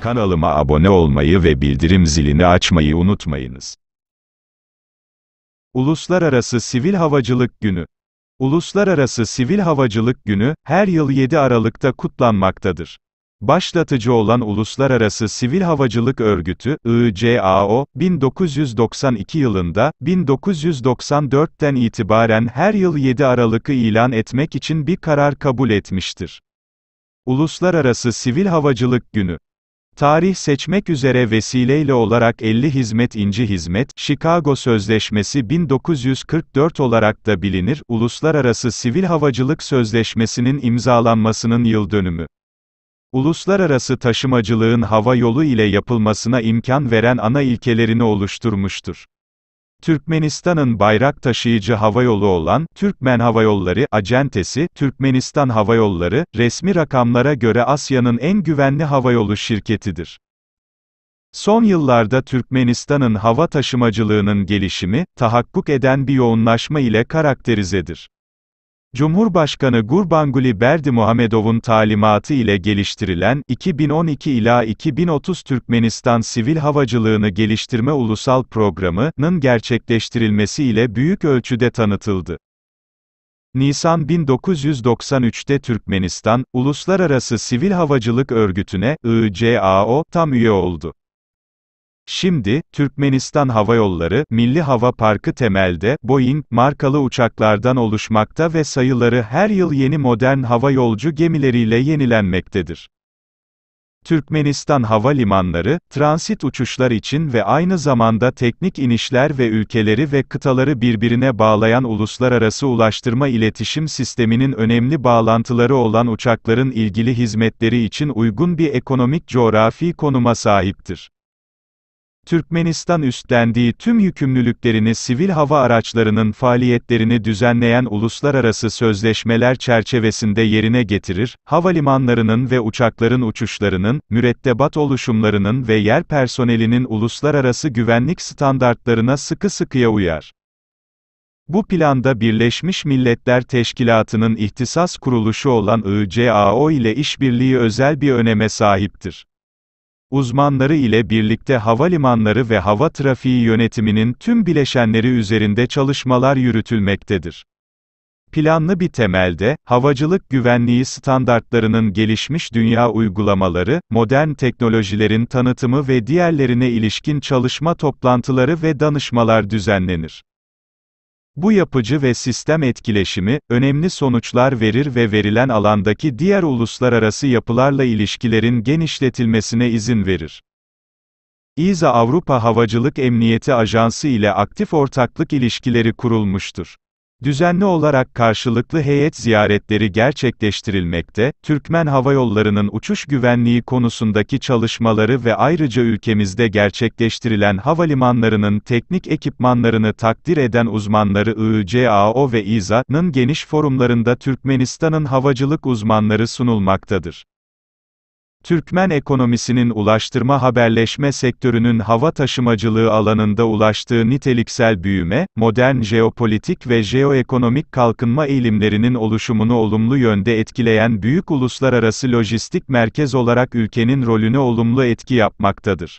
Kanalıma abone olmayı ve bildirim zilini açmayı unutmayınız. Uluslararası Sivil Havacılık Günü Uluslararası Sivil Havacılık Günü, her yıl 7 Aralık'ta kutlanmaktadır. Başlatıcı olan Uluslararası Sivil Havacılık Örgütü, ICAO, 1992 yılında, 1994'ten itibaren her yıl 7 Aralık'ı ilan etmek için bir karar kabul etmiştir. Uluslararası Sivil Havacılık Günü Tarih seçmek üzere vesileyle olarak 50 Hizmet İnci Hizmet, Chicago Sözleşmesi 1944 olarak da bilinir, Uluslararası Sivil Havacılık Sözleşmesi'nin imzalanmasının yıl dönümü uluslararası taşımacılığın hava yolu ile yapılmasına imkan veren ana ilkelerini oluşturmuştur. Türkmenistan'ın bayrak taşıyıcı havayolu olan Türkmen Havayolları Acentesi, Türkmenistan Havayolları, resmi rakamlara göre Asya'nın en güvenli havayolu şirketidir. Son yıllarda Türkmenistan'ın hava taşımacılığının gelişimi, tahakkuk eden bir yoğunlaşma ile karakterizedir. Cumhurbaşkanı Gurbanguly Berdimuhamedov'un talimatı ile geliştirilen 2012 ila 2030 Türkmenistan Sivil Havacılığını Geliştirme Ulusal Programı'nın gerçekleştirilmesiyle büyük ölçüde tanıtıldı. Nisan 1993'te Türkmenistan, Uluslararası Sivil Havacılık Örgütü'ne, ICAO, tam üye oldu. Şimdi, Türkmenistan Hava Yolları, Milli Hava Parkı temelde, Boeing, markalı uçaklardan oluşmakta ve sayıları her yıl yeni modern hava yolcu gemileriyle yenilenmektedir. Türkmenistan Havalimanları, transit uçuşlar için ve aynı zamanda teknik inişler ve ülkeleri ve kıtaları birbirine bağlayan uluslararası ulaştırma iletişim sisteminin önemli bağlantıları olan uçakların ilgili hizmetleri için uygun bir ekonomik coğrafi konuma sahiptir. Türkmenistan üstlendiği tüm yükümlülüklerini sivil hava araçlarının faaliyetlerini düzenleyen uluslararası sözleşmeler çerçevesinde yerine getirir, havalimanlarının ve uçakların uçuşlarının, mürettebat oluşumlarının ve yer personelinin uluslararası güvenlik standartlarına sıkı sıkıya uyar. Bu planda Birleşmiş Milletler Teşkilatı'nın ihtisas kuruluşu olan ICAO ile işbirliği özel bir öneme sahiptir. Uzmanları ile birlikte havalimanları ve hava trafiği yönetiminin tüm bileşenleri üzerinde çalışmalar yürütülmektedir. Planlı bir temelde, havacılık güvenliği standartlarının gelişmiş dünya uygulamaları, modern teknolojilerin tanıtımı ve diğerlerine ilişkin çalışma toplantıları ve danışmalar düzenlenir. Bu yapıcı ve sistem etkileşimi, önemli sonuçlar verir ve verilen alandaki diğer uluslararası yapılarla ilişkilerin genişletilmesine izin verir. İZA Avrupa Havacılık Emniyeti Ajansı ile aktif ortaklık ilişkileri kurulmuştur. Düzenli olarak karşılıklı heyet ziyaretleri gerçekleştirilmekte, Türkmen Hava Yolları'nın uçuş güvenliği konusundaki çalışmaları ve ayrıca ülkemizde gerçekleştirilen havalimanlarının teknik ekipmanlarını takdir eden uzmanları ICAO ve İZA'nın geniş forumlarında Türkmenistan'ın havacılık uzmanları sunulmaktadır. Türkmen ekonomisinin ulaştırma haberleşme sektörünün hava taşımacılığı alanında ulaştığı niteliksel büyüme, modern jeopolitik ve jeoekonomik kalkınma eğilimlerinin oluşumunu olumlu yönde etkileyen büyük uluslararası lojistik merkez olarak ülkenin rolünü olumlu etki yapmaktadır.